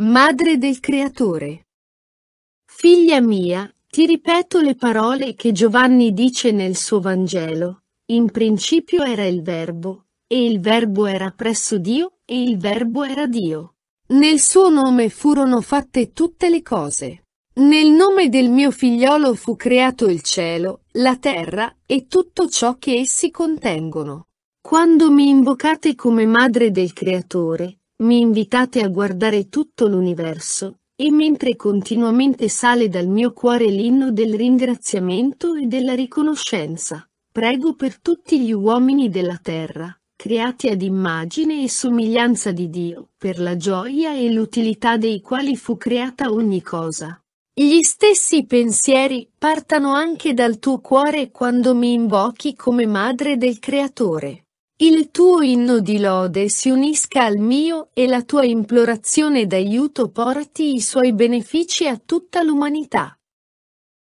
Madre del Creatore. Figlia mia, ti ripeto le parole che Giovanni dice nel suo Vangelo. In principio era il Verbo, e il Verbo era presso Dio, e il Verbo era Dio. Nel suo nome furono fatte tutte le cose. Nel nome del mio figliolo fu creato il cielo, la terra e tutto ciò che essi contengono. Quando mi invocate come madre del Creatore, mi invitate a guardare tutto l'universo, e mentre continuamente sale dal mio cuore l'inno del ringraziamento e della riconoscenza, prego per tutti gli uomini della terra, creati ad immagine e somiglianza di Dio, per la gioia e l'utilità dei quali fu creata ogni cosa. Gli stessi pensieri partano anche dal tuo cuore quando mi invochi come madre del Creatore il tuo inno di lode si unisca al mio e la tua implorazione d'aiuto porti i suoi benefici a tutta l'umanità.